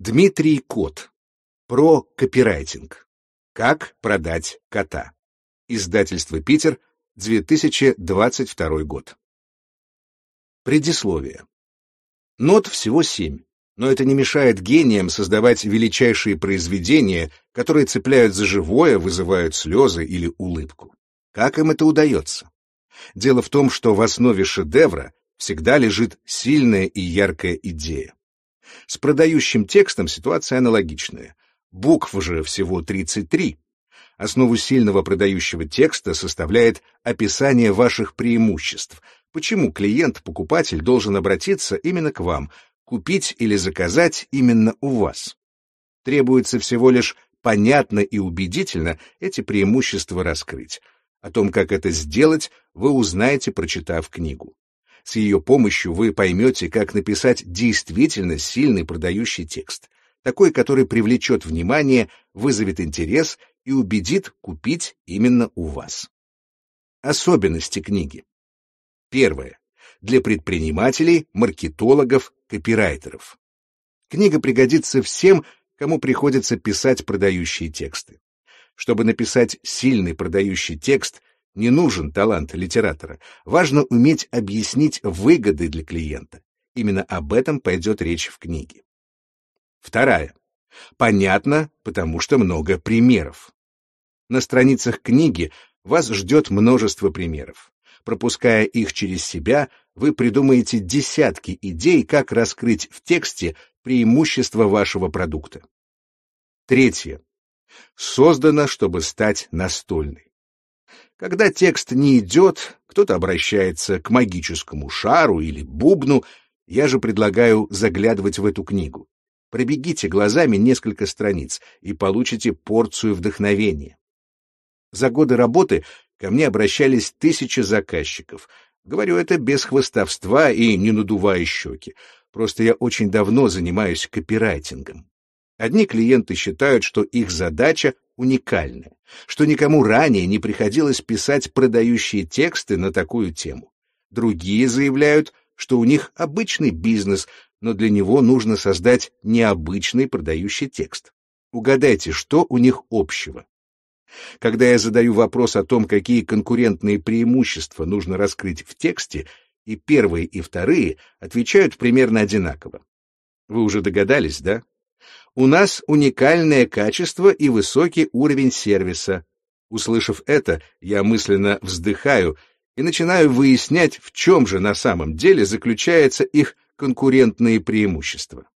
Дмитрий Кот. Про копирайтинг. Как продать кота. Издательство «Питер», 2022 год. Предисловие. Нот всего семь, но это не мешает гениям создавать величайшие произведения, которые цепляют за живое, вызывают слезы или улыбку. Как им это удается? Дело в том, что в основе шедевра всегда лежит сильная и яркая идея. С продающим текстом ситуация аналогичная. Букв же всего 33. Основу сильного продающего текста составляет описание ваших преимуществ. Почему клиент-покупатель должен обратиться именно к вам, купить или заказать именно у вас? Требуется всего лишь понятно и убедительно эти преимущества раскрыть. О том, как это сделать, вы узнаете, прочитав книгу. С ее помощью вы поймете, как написать действительно сильный продающий текст, такой, который привлечет внимание, вызовет интерес и убедит купить именно у вас. Особенности книги. Первое. Для предпринимателей, маркетологов, копирайтеров. Книга пригодится всем, кому приходится писать продающие тексты. Чтобы написать сильный продающий текст, не нужен талант литератора. Важно уметь объяснить выгоды для клиента. Именно об этом пойдет речь в книге. Вторая. Понятно, потому что много примеров. На страницах книги вас ждет множество примеров. Пропуская их через себя, вы придумаете десятки идей, как раскрыть в тексте преимущества вашего продукта. Третье. Создано, чтобы стать настольной. Когда текст не идет, кто-то обращается к магическому шару или бубну, я же предлагаю заглядывать в эту книгу. Пробегите глазами несколько страниц и получите порцию вдохновения. За годы работы ко мне обращались тысячи заказчиков. Говорю это без хвостовства и не надувая щеки. Просто я очень давно занимаюсь копирайтингом. Одни клиенты считают, что их задача уникальное, что никому ранее не приходилось писать продающие тексты на такую тему. Другие заявляют, что у них обычный бизнес, но для него нужно создать необычный продающий текст. Угадайте, что у них общего. Когда я задаю вопрос о том, какие конкурентные преимущества нужно раскрыть в тексте, и первые, и вторые отвечают примерно одинаково. Вы уже догадались, да? У нас уникальное качество и высокий уровень сервиса. Услышав это, я мысленно вздыхаю и начинаю выяснять, в чем же на самом деле заключаются их конкурентные преимущества.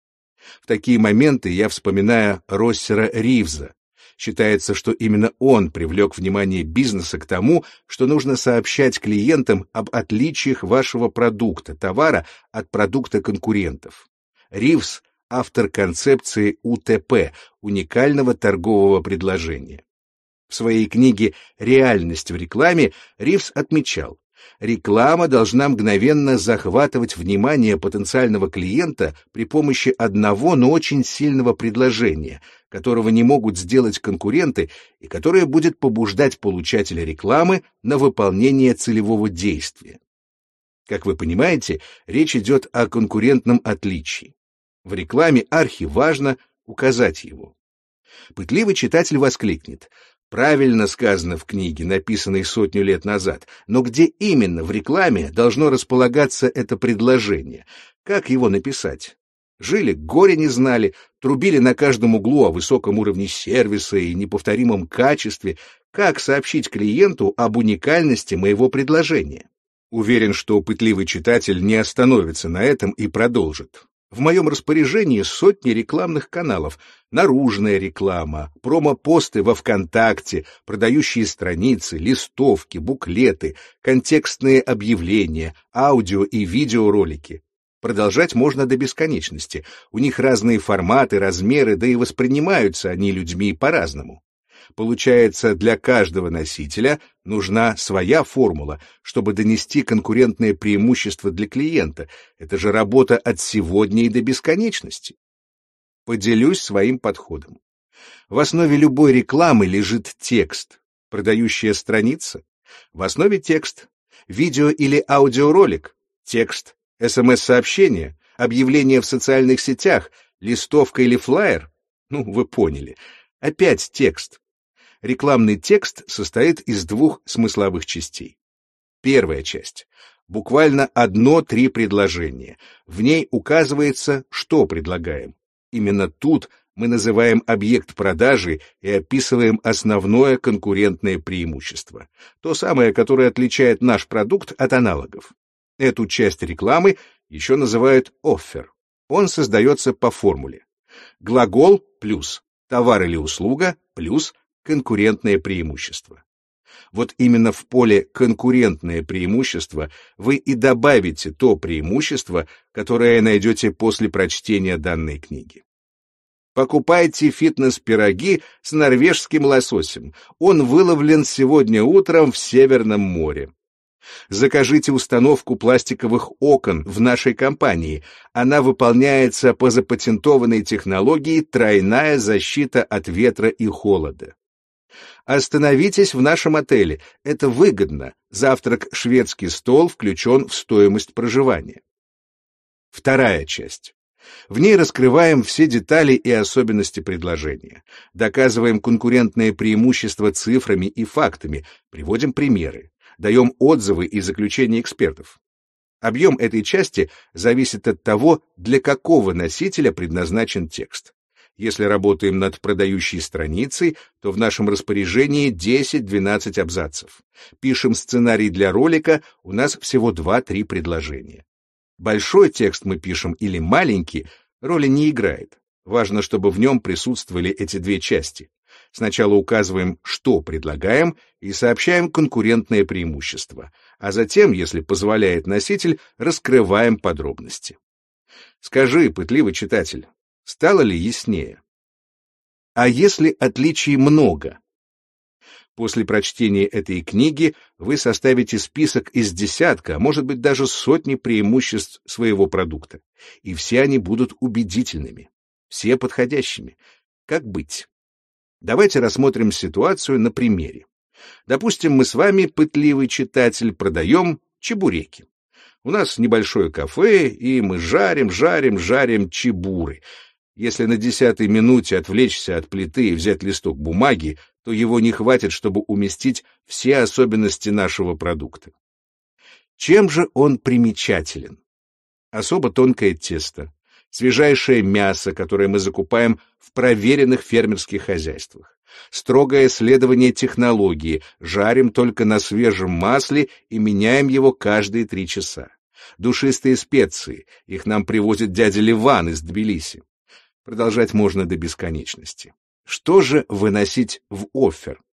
В такие моменты я вспоминаю Россера Ривза. Считается, что именно он привлек внимание бизнеса к тому, что нужно сообщать клиентам об отличиях вашего продукта, товара от продукта конкурентов. Ривз автор концепции УТП – уникального торгового предложения. В своей книге «Реальность в рекламе» Ривз отмечал, реклама должна мгновенно захватывать внимание потенциального клиента при помощи одного, но очень сильного предложения, которого не могут сделать конкуренты и которое будет побуждать получателя рекламы на выполнение целевого действия. Как вы понимаете, речь идет о конкурентном отличии. В рекламе архи важно указать его. Пытливый читатель воскликнет. Правильно сказано в книге, написанной сотню лет назад, но где именно в рекламе должно располагаться это предложение? Как его написать? Жили, горе не знали, трубили на каждом углу о высоком уровне сервиса и неповторимом качестве. Как сообщить клиенту об уникальности моего предложения? Уверен, что пытливый читатель не остановится на этом и продолжит. В моем распоряжении сотни рекламных каналов, наружная реклама, промопосты во ВКонтакте, продающие страницы, листовки, буклеты, контекстные объявления, аудио и видеоролики. Продолжать можно до бесконечности. У них разные форматы, размеры, да и воспринимаются они людьми по-разному. Получается, для каждого носителя нужна своя формула, чтобы донести конкурентное преимущество для клиента. Это же работа от сегодня и до бесконечности. Поделюсь своим подходом. В основе любой рекламы лежит текст, продающая страница, в основе текст, видео или аудиоролик, текст, СМС-сообщение, объявление в социальных сетях, листовка или флаер, ну, вы поняли. Опять текст рекламный текст состоит из двух смысловых частей. Первая часть — буквально одно-три предложения. В ней указывается, что предлагаем. Именно тут мы называем объект продажи и описываем основное конкурентное преимущество. То самое, которое отличает наш продукт от аналогов. Эту часть рекламы еще называют оффер. Он создается по формуле. Глагол плюс товар или услуга плюс конкурентное преимущество. Вот именно в поле «конкурентное преимущество» вы и добавите то преимущество, которое найдете после прочтения данной книги. Покупайте фитнес-пироги с норвежским лососем. Он выловлен сегодня утром в Северном море. Закажите установку пластиковых окон в нашей компании. Она выполняется по запатентованной технологии тройная защита от ветра и холода. Остановитесь в нашем отеле, это выгодно. Завтрак «Шведский стол» включен в стоимость проживания. Вторая часть. В ней раскрываем все детали и особенности предложения, доказываем конкурентные преимущества цифрами и фактами, приводим примеры, даем отзывы и заключения экспертов. Объем этой части зависит от того, для какого носителя предназначен текст. Если работаем над продающей страницей, то в нашем распоряжении 10-12 абзацев. Пишем сценарий для ролика, у нас всего 2-3 предложения. Большой текст мы пишем или маленький, роли не играет. Важно, чтобы в нем присутствовали эти две части. Сначала указываем, что предлагаем, и сообщаем конкурентное преимущество, а затем, если позволяет носитель, раскрываем подробности. Скажи, пытливый читатель, Стало ли яснее? А если отличий много? После прочтения этой книги вы составите список из десятка, а может быть даже сотни преимуществ своего продукта, и все они будут убедительными, все подходящими. Как быть? Давайте рассмотрим ситуацию на примере. Допустим, мы с вами, пытливый читатель, продаем чебуреки. У нас небольшое кафе, и мы жарим, жарим, жарим чебуры — если на десятой минуте отвлечься от плиты и взять листок бумаги, то его не хватит, чтобы уместить все особенности нашего продукта. Чем же он примечателен? Особо тонкое тесто, свежайшее мясо, которое мы закупаем в проверенных фермерских хозяйствах, строгое следование технологии, жарим только на свежем масле и меняем его каждые три часа. Душистые специи, их нам привозит дядя Ливан из Тбилиси. Продолжать можно до бесконечности. Что же выносить в оффер?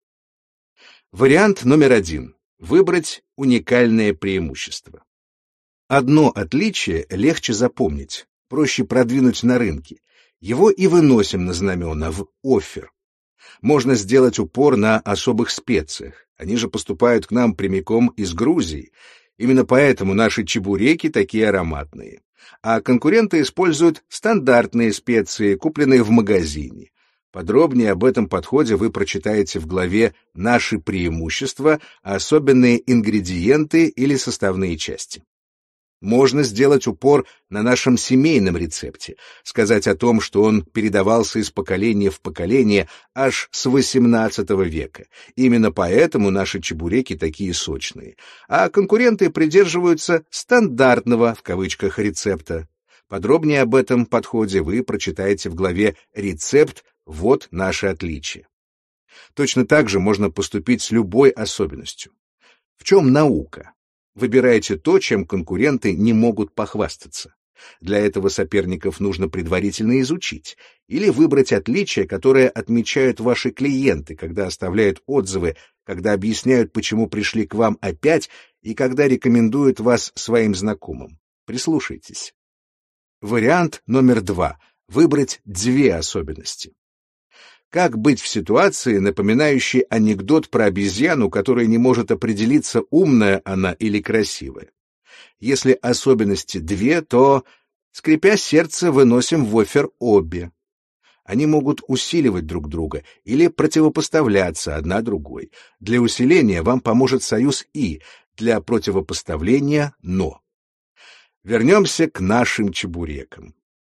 Вариант номер один – выбрать уникальное преимущество. Одно отличие легче запомнить, проще продвинуть на рынке. Его и выносим на знамена в офер. Можно сделать упор на особых специях. Они же поступают к нам прямиком из Грузии. Именно поэтому наши чебуреки такие ароматные а конкуренты используют стандартные специи, купленные в магазине. Подробнее об этом подходе вы прочитаете в главе «Наши преимущества. Особенные ингредиенты или составные части». Можно сделать упор на нашем семейном рецепте, сказать о том, что он передавался из поколения в поколение аж с XVIII века. Именно поэтому наши чебуреки такие сочные. А конкуренты придерживаются «стандартного» в кавычках рецепта. Подробнее об этом подходе вы прочитаете в главе «Рецепт. Вот наши отличия». Точно так же можно поступить с любой особенностью. В чем наука? Выбирайте то, чем конкуренты не могут похвастаться. Для этого соперников нужно предварительно изучить или выбрать отличия, которые отмечают ваши клиенты, когда оставляют отзывы, когда объясняют, почему пришли к вам опять и когда рекомендуют вас своим знакомым. Прислушайтесь. Вариант номер два. Выбрать две особенности. Как быть в ситуации, напоминающей анекдот про обезьяну, которая не может определиться, умная она или красивая? Если особенности две, то, скрипя сердце, выносим в офер обе. Они могут усиливать друг друга или противопоставляться одна другой. Для усиления вам поможет союз «и», для противопоставления «но». Вернемся к нашим чебурекам.